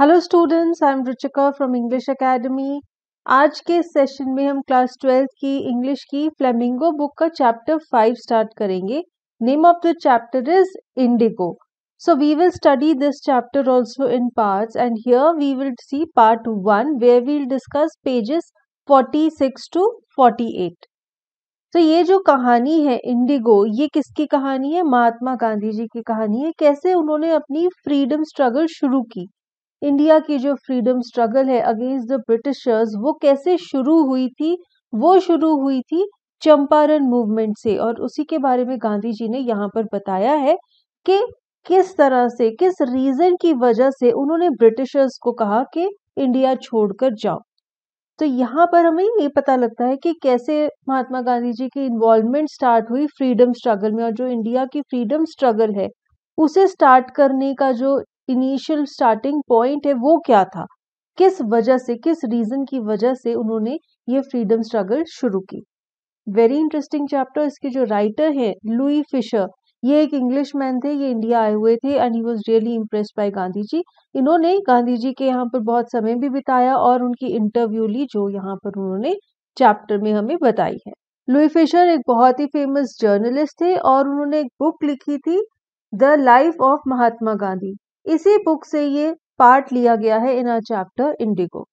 Hello students I am Ruchika from English Academy आज के session में हम क्लास ट्वेल्थ की इंग्लिश की फ्लेमिंगो बुक का चैप्टर फाइव स्टार्ट करेंगे name of the chapter is Indigo so we will study this chapter also in parts and here we will see part one we will discuss pages six to eight तो ये जो कहानी है Indigo ये किसकी कहानी है महात्मा गांधी जी की कहानी है कैसे उन्होंने अपनी फ्रीडम स्ट्रगल शुरू की इंडिया की जो फ्रीडम स्ट्रगल है अगेंस्ट द ब्रिटिशर्स वो कैसे शुरू हुई थी वो शुरू हुई थी चंपारण मूवमेंट से और उसी के बारे में गांधी जी ने यहाँ पर बताया है कि किस तरह से किस रीजन की वजह से उन्होंने ब्रिटिशर्स को कहा कि इंडिया छोड़कर जाओ तो यहाँ पर हमें ये पता लगता है कि कैसे महात्मा गांधी जी की इन्वॉल्वमेंट स्टार्ट हुई फ्रीडम स्ट्रगल में और जो इंडिया की फ्रीडम स्ट्रगल है उसे स्टार्ट करने का जो इनिशियल स्टार्टिंग पॉइंट है वो क्या था किस वजह से किस रीजन की वजह से उन्होंने ये फ्रीडम स्ट्रगल शुरू की वेरी इंटरेस्टिंग चैप्टर इसके जो राइटर हैं लुई फिशर ये एक इंग्लिश मैन थे ये इंडिया आए हुए थे and he was really impressed by Gandhi ji इन्होंने गांधी जी के यहाँ पर बहुत समय भी बिताया और उनकी इंटरव्यू ली जो यहाँ पर उन्होंने चैप्टर में हमें बताई है लुई फिशर एक बहुत ही फेमस जर्नलिस्ट थे और उन्होंने एक बुक लिखी थी the life of Mahatma Gandhi इसी बुक से ये पार्ट लिया गया है in our chapter Indigo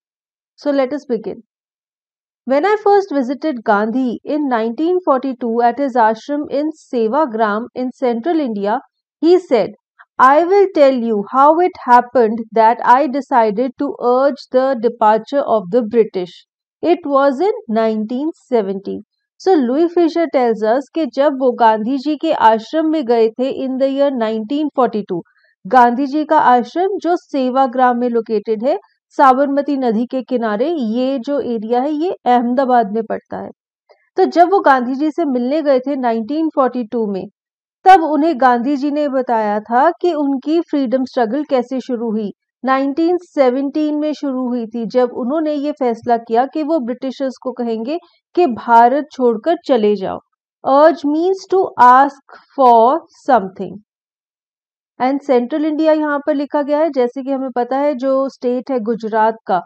so let us begin When I first visited Gandhi in 1942 at his ashram in Sevagram in central India, he said, I will tell you how it happened that I decided to urge the departure of the British. It was in 1970. So Louis Fisher tells us कि जब वो गांधी जी के आश्रम में गए थे in the year 1942, Gandhi जी का आश्रम जो सेवाग्राम में लोकेटेड है साबरमती नदी के किनारे ये जो एरिया है ये अहमदाबाद में पड़ता है तो जब वो गांधी जी से मिलने गए थे 1942 में तब उन्हें गांधी जी ने बताया था कि उनकी फ्रीडम स्ट्रगल कैसे शुरू हुई 1917 में शुरू हुई थी जब उन्होंने ये फैसला किया कि वो ब्रिटिशर्स को कहेंगे कि भारत छोड़कर चले जाओ urge means to ask for something and central India यहाँ पर लिखा गया है जैसे कि हमें पता है जो स्टेट है गुजरात का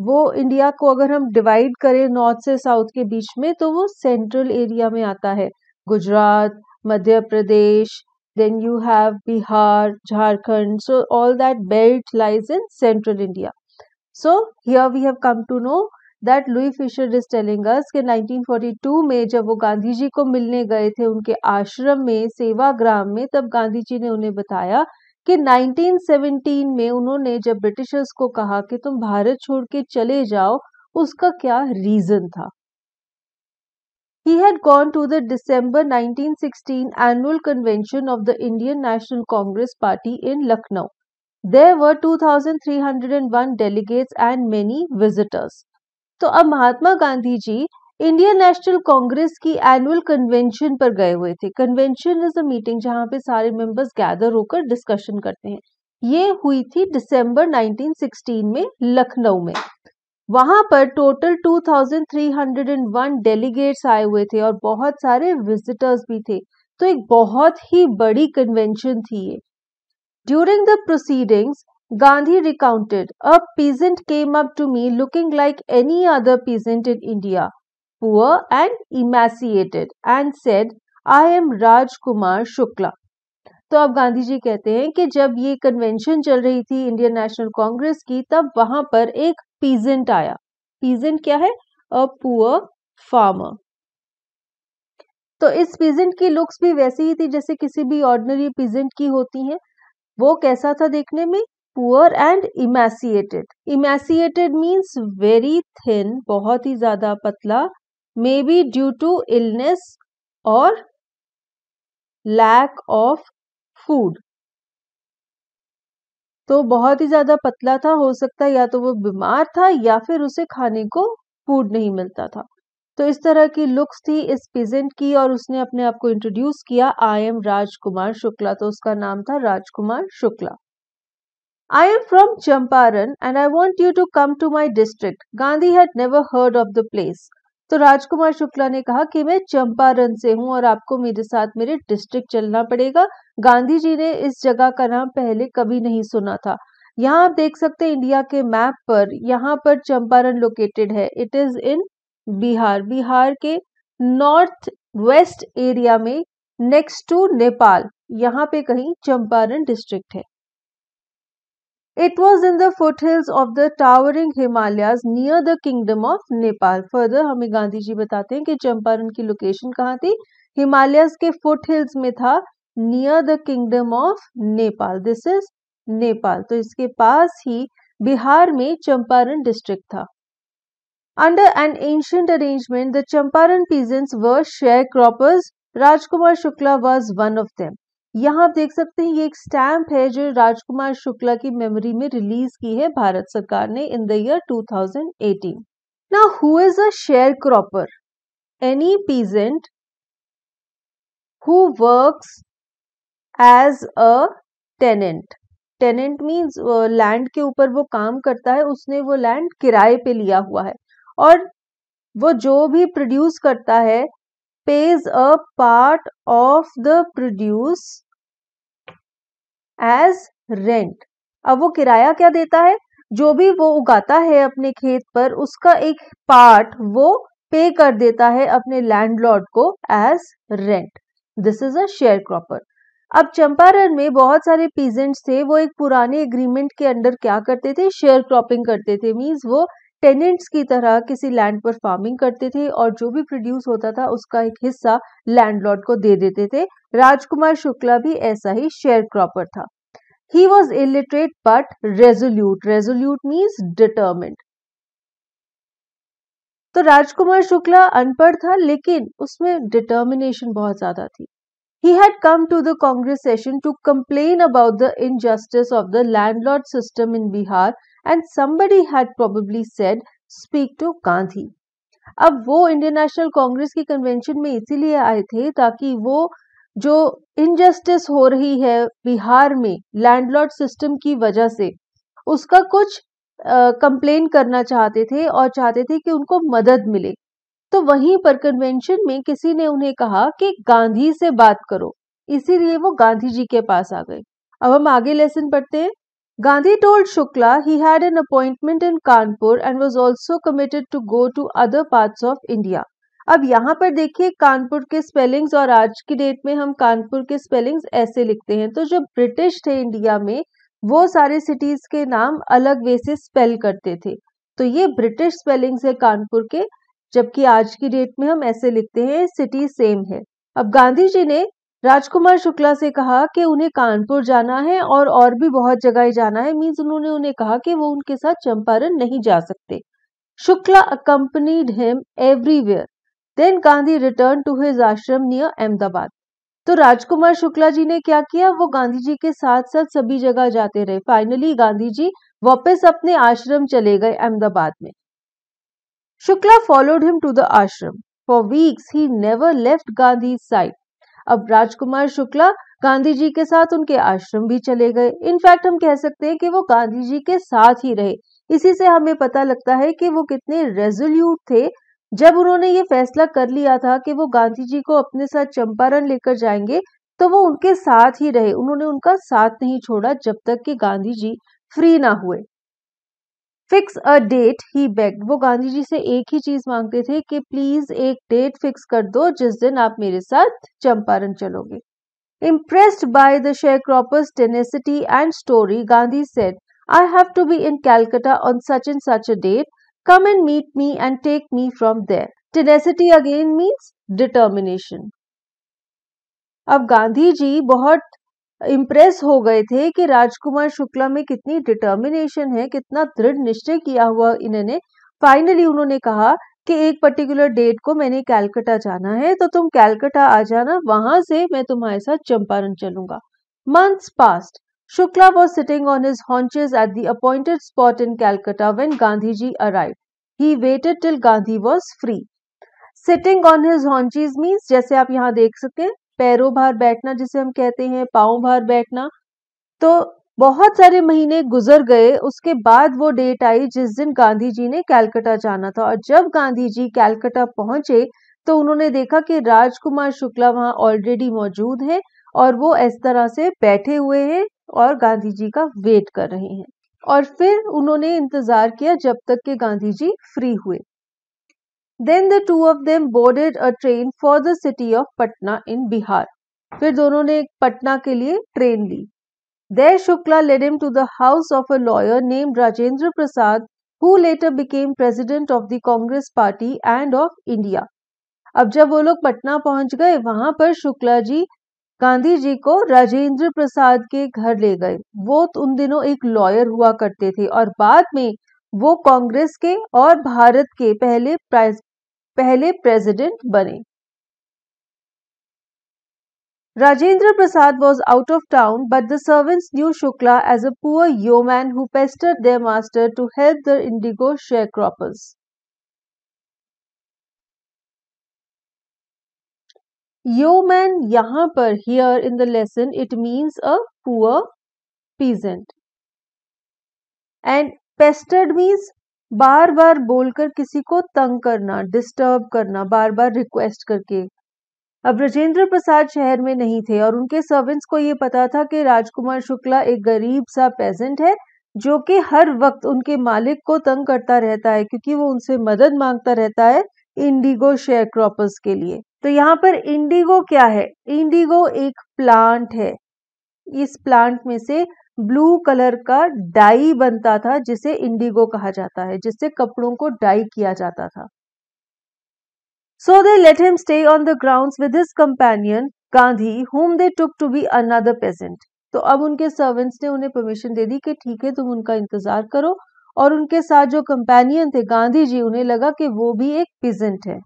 वो इंडिया को अगर हम डिवाइड करें नॉर्थ से साउथ के बीच में तो वो सेंट्रल एरिया में आता है Gujarat Madhya Pradesh then you have Bihar Jharkhand so all that belt lies in central India so here we have come to know that Louis Fischer is telling us के 1942 में जब वो गांधी जी को मिलने गए थे उनके आश्रम में सेवाग्राम में तब गांधी जी ने उन्हें बताया कि 1917 में उन्होंने जब ब्रिटिशर्स को कहा कि तुम भारत छोड़ के चले जाओ उसका क्या रीजन था He had gone to the December 1916 annual convention of the Indian National Congress Party in Lucknow. There were 2,301 delegates and many visitors. तो अब महात्मा गांधी जी इंडियन नेशनल कांग्रेस की एनुअल कन्वेंशन पर गए हुए थे कन्वेंशन इज अ मीटिंग जहां पे सारे मेंबर्स गैदर होकर डिस्कशन करते हैं ये हुई थी दिसंबर 1916 में लखनऊ में वहां पर टोटल 2301 डेलीगेट्स आए हुए थे और बहुत सारे विजिटर्स भी थे तो एक बहुत ही बड़ी कन्वेंशन थी ये during the proceedings Gandhi recounted, A peasant came up to me looking like any other peasant in India, poor and emaciated, and said, I am Rajkumar Shukla. तो अब गांधी जी कहते हैं कि जब ये कन्वेंशन चल रही थी इंडियन नेशनल कांग्रेस की तब वहां पर एक पीजेंट आया पीजेंट क्या है अ पुअर फार्मर तो इस पीजेंट की लुक्स भी वैसी ही थी जैसे किसी भी ऑर्डनरी पीजेंट की होती हैं वो कैसा था देखने में poor and emaciated emaciated means very thin बहुत ही ज़्यादा पतला maybe due to illness और लैक ऑफ फूड तो बहुत ही ज़्यादा पतला था हो सकता है या तो वो बीमार था या फिर उसे खाने को फूड नहीं मिलता था तो इस तरह की लुक्स थी इस पेजेंट की और उसने अपने आप को इंट्रोड्यूस किया आई एम राजकुमार शुक्ला तो उसका नाम था राजकुमार Shukla I am from Champaran and I want you to come to my district. Gandhi had never heard of the place. तो राजकुमार शुक्ला ने कहा कि मैं चंपारण से हूँ और आपको मेरे साथ मेरे डिस्ट्रिक्ट चलना पड़ेगा गांधी जी ने इस जगह का नाम पहले कभी नहीं सुना था यहाँ आप देख सकते हैं इंडिया के मैप पर यहाँ पर चंपारण लोकेटेड है it is in Bihar Bihar के नॉर्थ वेस्ट एरिया में नेक्स्ट टू नेपाल यहाँ पे कहीं चंपारण डिस्ट्रिक्ट है It was in the foothills of the towering Himalayas near the kingdom of Nepal. Further हमें गांधी जी बताते हैं कि चंपारण की लोकेशन कहाँ थी हिमालयस के फुटहिल्स में था near the kingdom of Nepal this is Nepal तो इसके पास ही बिहार में चंपारण डिस्ट्रिक्ट था Under an ancient arrangement, the Champaran peasants were sharecroppers. Rajkumar Shukla was one of them. यहाँ आप देख सकते हैं ये एक स्टैंप है जो राजकुमार शुक्ला की मेमोरी में रिलीज की है भारत सरकार ने in the year 2018 now who is a sharecropper any peasant who works as a tenant means land के ऊपर वो काम करता है उसने वो लैंड किराए पे लिया हुआ है और वो जो भी प्रोड्यूस करता है pays a part of the produce as rent. अब वो किराया क्या देता है जो भी वो उगाता है अपने खेत पर उसका एक पार्ट वो पे कर देता है अपने लैंडलॉर्ड को as rent this is a sharecropper अब चंपारण में बहुत सारे पीजेंट्स थे वो एक पुराने एग्रीमेंट के अंडर क्या करते थे शेयर क्रॉपिंग करते थे मीन्स वो टेनेंट्स की तरह किसी लैंड पर फार्मिंग करते थे और जो भी प्रोड्यूस होता था उसका एक हिस्सा लैंडलॉर्ड को दे देते थे राजकुमार शुक्ला भी ऐसा ही शेयर क्रॉपर था he was illiterate but resolute resolute means determined तो राजकुमार शुक्ला अनपढ़ था लेकिन उसमें डिटर्मिनेशन बहुत ज्यादा थी he come to the Congress session to complain about the injustice of the land landlord system in Bihar and somebody had probably said speak to Gandhi अब वो इंडियन नेशनल कांग्रेस की कन्वेंशन में इसीलिए आए थे ताकि वो जो इनजस्टिस हो रही है बिहार में लैंडलॉर्ड सिस्टम की वजह से उसका कुछ कंप्लेन करना चाहते थे और चाहते थे कि उनको मदद मिले तो वहीं पर कन्वेंशन में किसी ने उन्हें कहा कि गांधी से बात करो इसीलिए वो गांधी जी के पास आ गए अब हम आगे लेसन पढ़ते हैं Gandhi told Shukla he had an appointment in Kanpur and was also committed to go to other parts of India. अब यहाँ पर देखिए कानपुर के स्पेलिंग्स और आज की डेट में हम कानपुर के स्पेलिंग्स ऐसे लिखते हैं तो जो ब्रिटिश थे इंडिया में वो सारे सिटीज के नाम अलग वे से स्पेल करते थे तो ये ब्रिटिश स्पेलिंग्स है कानपुर के जबकि आज की डेट में हम ऐसे लिखते हैं सिटी सेम है अब गांधी जी ने राजकुमार शुक्ला से कहा कि उन्हें कानपुर जाना है और और भी बहुत जगह जाना है मीन्स उन्होंने उन्हें कहा कि वो उनके साथ चंपारण नहीं जा सकते Shukla accompanied him everywhere then Gandhi return to his ashram near Ahmedabad तो राजकुमार शुक्ला जी ने क्या किया वो गांधी जी के साथ साथ सभी जगह जाते रहे फाइनली गांधी जी वापस अपने आश्रम चले गए अहमदाबाद में Shukla followed him to the ashram for weeks he never left Gandhi side अब राजकुमार शुक्ला गांधी जी के साथ उनके आश्रम भी चले गए इनफैक्ट हम कह सकते हैं कि वो गांधी जी के साथ ही रहे इसी से हमें पता लगता है कि वो कितने रेजोल्यूट थे जब उन्होंने ये फैसला कर लिया था कि वो गांधी जी को अपने साथ चंपारण लेकर जाएंगे तो वो उनके साथ ही रहे उन्होंने उनका साथ नहीं छोड़ा जब तक कि गांधी जी फ्री ना हुए fix a date he begged वो गांधी जी से एक ही चीज मांगते थे कि प्लीज एक डेट फिक्स कर दो जिस दिन आप मेरे साथ चंपारण चलोगे impressed by the share sharecroppers tenacity and story Gandhi said I have to be in Calcutta on such and such a date come and meet me and take me from there tenacity again means determination अब गांधी जी बहुत impress हो गए थे कि राजकुमार शुक्ला में कितनी determination है कितना दृढ़ निश्चय किया हुआ इन्होंने फाइनली उन्होंने कहा कि एक पर्टिकुलर डेट को मैंने कैलकटा जाना है तो तुम कैलकटा आ जाना वहां से मैं तुम्हारे साथ चंपारण चलूंगा months passed Shukla was sitting on his haunches at the appointed spot in Calcutta when Gandhi ji arrive he waited till Gandhi was free sitting on his haunches means जैसे आप यहाँ देख सकते हैं पैरों भार बैठना जिसे हम कहते हैं पाओ भार बैठना तो बहुत सारे महीने गुजर गए उसके बाद वो डेट आई जिस दिन गांधी जी ने कैलकटा जाना था और जब गांधी जी कैलकटा पहुंचे तो उन्होंने देखा कि राजकुमार शुक्ला वहां ऑलरेडी मौजूद है और वो इस तरह से बैठे हुए हैं और गांधी जी का वेट कर रहे हैं और फिर उन्होंने इंतजार किया जब तक के गांधी जी फ्री हुए then the two of them boarded a train for the city of Patna in Bihar फिर दोनों ने पटना के लिए ट्रेन ली there Shukla led to the house of a lawyer name Rajendra Prasad who later became president of the Congress party and of India अब जब वो लोग पटना पहुंच गए वहां पर शुक्ला जी गांधी जी को राजेंद्र प्रसाद के घर ले गए वो तो उन दिनों एक लॉयर हुआ करते थे और बाद में वो कांग्रेस के और भारत के पहले पहले president bani. Rajendra Prasad was out of town, but the servants knew Shukla as a poor yeoman who pestered their master to help the indigo sharecroppers. Yeoman here in the lesson it means a poor peasant and pestered means बार बार बोलकर किसी को तंग करना disturb करना बार बार request करके अब राजेंद्र प्रसाद शहर में नहीं थे और उनके सर्वेंट्स को ये पता था कि राजकुमार शुक्ला एक गरीब सा पेजेंट है जो कि हर वक्त उनके मालिक को तंग करता रहता है क्योंकि वो उनसे मदद मांगता रहता है इंडिगो शेयर क्रॉपर्स के लिए तो यहाँ पर इंडिगो क्या है इंडिगो एक प्लांट है इस प्लांट में से ब्लू कलर का डाई बनता था जिसे इंडिगो कहा जाता है जिससे कपड़ों को डाई किया जाता था so they let him stay on the ground with his companion Gandhi whom they took to be another peasant तो अब उनके सर्वेंट्स ने उन्हें परमिशन दे दी कि ठीक है तुम उनका इंतजार करो और उनके साथ जो कंपेनियन थे गांधी जी उन्हें लगा कि वो भी एक पिजेंट है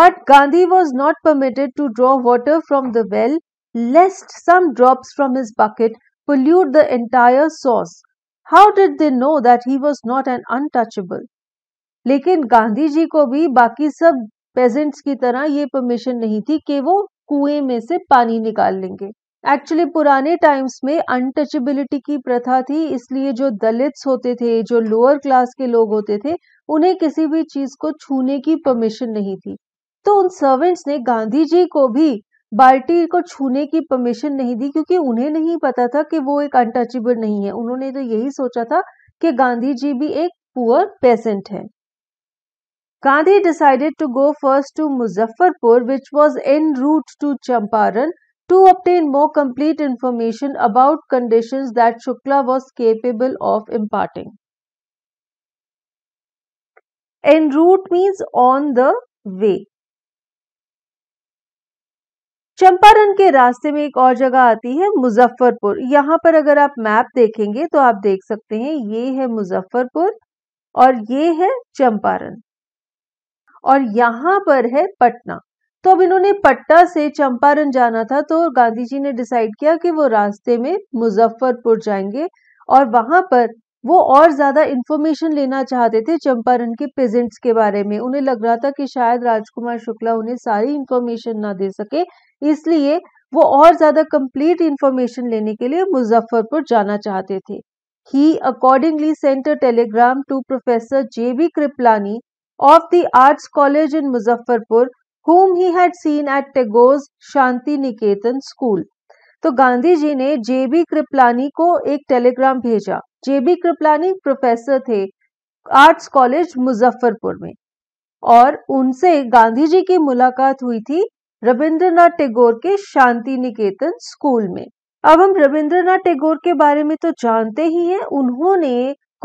but Gandhi was not permitted to draw water from the well lest some drops from his bucket pollute the entire sauce. How did they know that he was not an untouchable? लेकिन गांधी जी को भी बाकी सब pageants की तरह ये permission नहीं थी कि वो कुएं में से पानी निकाल लेंगे एक्चुअली पुराने टाइम्स में अनटचेबिलिटी की प्रथा थी इसलिए जो दलित्स होते थे जो लोअर क्लास के लोग होते थे उन्हें किसी भी चीज को छूने की परमिशन नहीं थी तो उन सर्वेंट्स ने गांधी जी को भी बाल्टी को छूने की परमिशन नहीं दी क्योंकि उन्हें नहीं पता था कि वो एक अनटचेबल नहीं है उन्होंने तो यही सोचा था कि गांधी जी भी एक पुअर पेसेंट है Gandhi decided to go first to Muzaffarpur which was en route to Champaran to obtain more complete information about condition that Shukla was capable of imparting en route means on the way Champaran के रास्ते में एक और जगह आती है मुजफ्फरपुर यहाँ पर अगर आप मैप देखेंगे तो आप देख सकते हैं ये है मुजफ्फरपुर और ये है चंपारण और यहाँ पर है पटना तो अब इन्होंने पटना से चंपारण जाना था तो गांधी जी ने डिसाइड किया कि वो रास्ते में मुजफ्फरपुर जाएंगे और वहां पर वो और ज्यादा इंफॉर्मेशन लेना चाहते थे चंपारण के प्रेजेंट्स के बारे में उन्हें लग रहा था कि शायद राजकुमार शुक्ला उन्हें सारी इंफॉर्मेशन ना दे सके इसलिए वो और ज्यादा कंप्लीट इंफॉर्मेशन लेने के लिए मुजफ्फरपुर जाना चाहते थे ही accordingly sent a telegram to professor J B Kripalani of the arts college in Muzaffarpur whom he had seen at Tagore's Shanti Niketan school तो गांधी जी ने जेबी कृपलानी को एक टेलीग्राम भेजा जेबी कृपलानी प्रोफेसर थे आर्ट्स कॉलेज मुजफ्फरपुर में और उनसे गांधी जी की मुलाकात हुई थी रविंद्रनाथ टैगोर के शांति निकेतन स्कूल में अब हम रविंद्रनाथ टैगोर के बारे में तो जानते ही हैं उन्होंने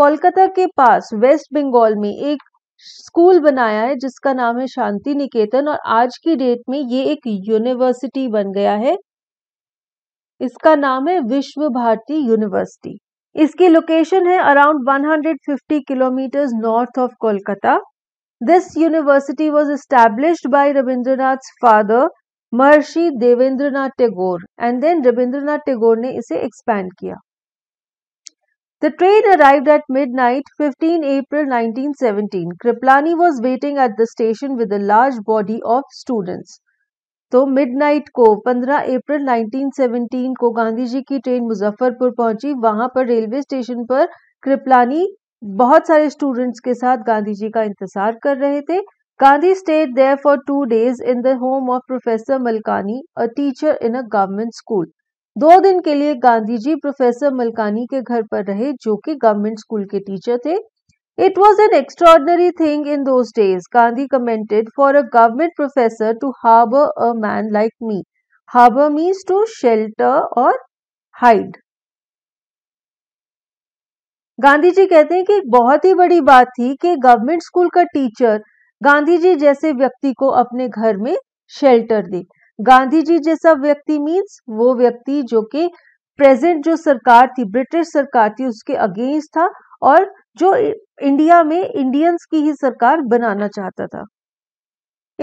कोलकाता के पास वेस्ट बंगाल में एक स्कूल बनाया है जिसका नाम है शांति निकेतन और आज की डेट में ये एक यूनिवर्सिटी बन गया है इसका नाम है विश्व भारती यूनिवर्सिटी इसकी लोकेशन है around 150 kilometre north of Kolkata This university was established by Rabindranath's father Maharshi Devendranath Tagore and then Rabindranath Tagore ne ise expand kiya. The train arrived at midnight 15 April 1917. Kriplani was waiting at the station with a large body of students. तो midnight को 15 अप्रैल 1917 को गांधी जी की train Muzaffarpur पहुंची वहां पर railway station पर कृपलानी बहुत सारे स्टूडेंट्स के साथ गांधी जी का इंतजार कर रहे थे Gandhi stayed there for two days in the home of professor Malkani a teacher in a government school दो दिन के लिए गांधी जी प्रोफेसर मलकानी के घर पर रहे जो कि गवर्नमेंट स्कूल के टीचर थे it was an extraordinary thing in those Gandhi commented for a government professor to harbour a man like me harbour means to shelter और हाइड गांधी जी कहते हैं कि एक बहुत ही बड़ी बात थी कि गवर्नमेंट स्कूल का टीचर गांधी जी जैसे व्यक्ति को अपने घर में शेल्टर दे गांधी जी जैसा व्यक्ति मीन्स वो व्यक्ति जो कि प्रेजेंट जो सरकार थी ब्रिटिश सरकार थी उसके अगेंस्ट था और जो इंडिया में इंडियंस की ही सरकार बनाना चाहता था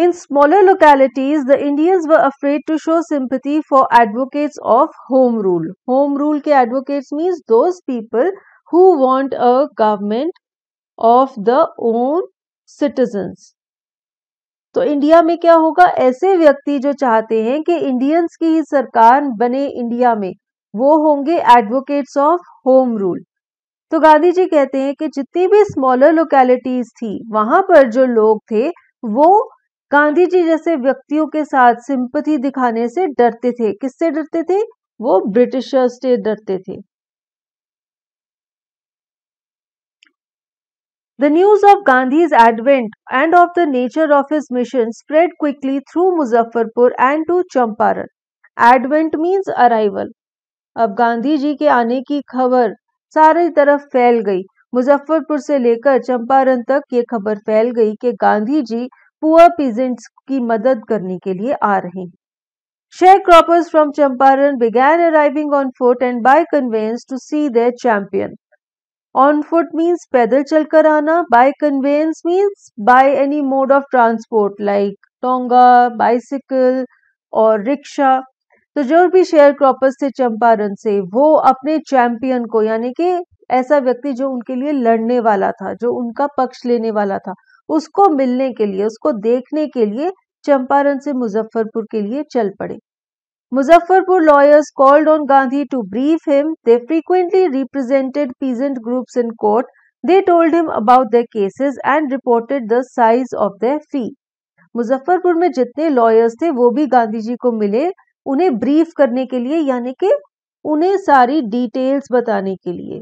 in smaller localities the Indians were afraid to show sympathy for advocates of home rule home rule के advocates means those people who want a government of the own citizens तो India में क्या होगा ऐसे व्यक्ति जो चाहते हैं कि इंडियंस की ही सरकार बने इंडिया में वो होंगे एडवोकेट्स ऑफ होम रूल तो गांधी जी कहते हैं कि जितनी भी स्मॉलर लोकेलिटीज थी वहां पर जो लोग थे वो गांधी जी जैसे व्यक्तियों के साथ सिंपथी दिखाने से डरते थे किससे डरते थे वो ब्रिटिशर्स से डरते थे The news of Gandhi's advent and of the nature of his mission spread quickly through Muzaffarpur and to Champaran advent means arrival अब गांधी जी के आने की खबर सारी तरफ फैल गई मुजफ्फरपुर से लेकर चंपारण तक ये खबर फैल गई कि गांधी जी पुअर पीजेंट्स की मदद करने के लिए आ रहे हैं share croppers from Champaran began arriving on foot and by conveyance to see their champion on foot means पैदल चलकर आना by conveyance means by any mode of transport like tonga bicycle और रिक्शा तो जो भी शेयर क्रॉपर्स थे चंपारण से वो अपने चैंपियन को यानी कि ऐसा व्यक्ति जो उनके लिए लड़ने वाला था जो उनका पक्ष लेने वाला था उसको मिलने के लिए उसको देखने के लिए चंपारण से मुजफ्फरपुर के लिए चल पड़े Muzaffarpur lawyers called on Gandhi to brief him. They frequently represented peasant groups in court. They told him about their cases and reported the size of their fee. Muzaffarpur में जितने लॉयर्स थे वो भी गांधी जी को मिले उन्हें ब्रीफ करने के लिए यानी कि उन्हें सारी डिटेल्स बताने के लिए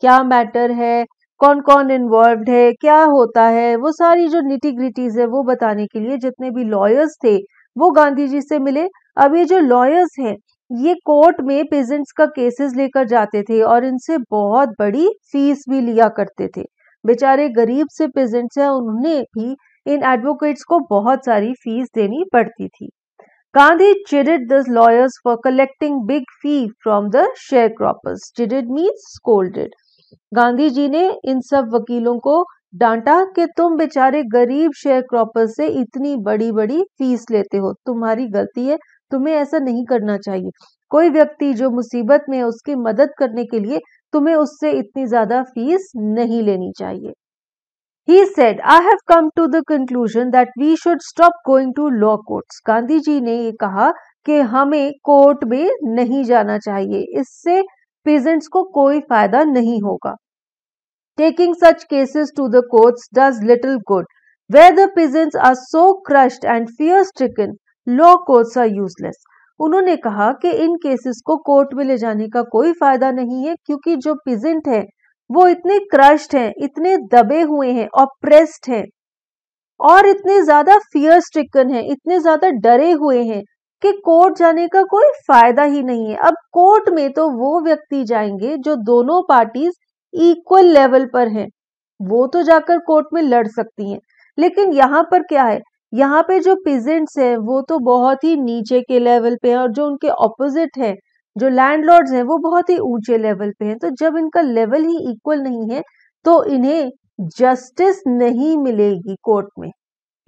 क्या मैटर है कौन कौन इन्वॉल्व है क्या होता है वो सारी जो निटिग्रिटीज है वो बताने के लिए जितने भी लॉयर्स थे वो गांधी जी से मिले अब ये जो लॉयर्स हैं ये कोर्ट में पेजेंट्स का केसेस लेकर जाते थे और इनसे बहुत बड़ी फीस भी लिया करते थे बेचारे गरीब से पेजेंट्स हैं उन्हें भी इन एडवोकेट्स को बहुत सारी फीस देनी पड़ती थी Gandhi chided the lawyers for collecting big fee from the share croppers chided means scolded Gandhi ji ने इन सब वकीलों को डांटा कि तुम बेचारे गरीब शेयर क्रॉपर्स से इतनी बड़ी बड़ी फीस लेते हो तुम्हारी गलती है तुम्हें ऐसा नहीं करना चाहिए कोई व्यक्ति जो मुसीबत में उसकी मदद करने के लिए तुम्हें उससे इतनी ज्यादा फीस नहीं लेनी चाहिए He said, I have come to the conclusion that we should stop going to law courts. Gandhi ji ने ये कहा कि हमें कोर्ट में नहीं जाना चाहिए इससे पेजेंट्स को कोई फायदा नहीं होगा taking such cases to the courts does little good where the peasants are so crushed and fear stricken law courts are useless उन्होंने कहा कि इन केसेस को कोर्ट में ले जाने का कोई फायदा नहीं है क्योंकि जो पिजेंट है वो इतने क्रश्ड हैं इतने दबे हुए हैं ऑप्रेस्ड हैं और इतने ज्यादा फियर स्ट्रिकन हैं इतने ज्यादा डरे हुए हैं कि कोर्ट जाने का कोई फायदा ही नहीं है अब कोर्ट में तो वो व्यक्ति जाएंगे जो दोनों पार्टीज इक्वल लेवल पर हैं वो तो जाकर कोर्ट में लड़ सकती हैं लेकिन यहाँ पर क्या है यहाँ पे जो पिजेंट्स हैं वो तो बहुत ही नीचे के लेवल पे हैं और जो उनके ऑपोजिट हैं जो लैंडलॉर्ड्स हैं वो बहुत ही ऊंचे लेवल पे हैं तो जब इनका लेवल ही इक्वल नहीं है तो इन्हें जस्टिस नहीं मिलेगी कोर्ट में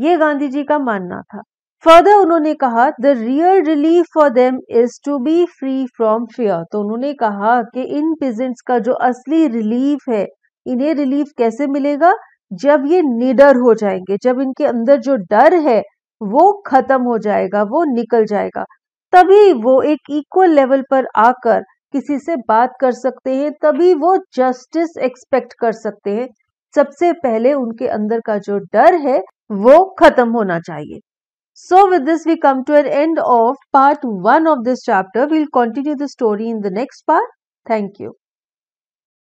ये गांधी जी का मानना था फर्दर उन्होंने कहा the real relief for them is to be free from fear तो उन्होंने कहा कि इन पिजेंट्स का जो असली रिलीफ है इन्हें रिलीफ कैसे मिलेगा जब ये निडर हो जाएंगे जब इनके अंदर जो डर है वो खत्म हो जाएगा वो निकल जाएगा तभी वो एक इक्वल लेवल पर आकर किसी से बात कर सकते हैं तभी वो जस्टिस एक्सपेक्ट कर सकते हैं सबसे पहले उनके अंदर का जो डर है वो खत्म होना चाहिए so with this we come to an end of part one of this chapter We'll continue the story in the next part thank you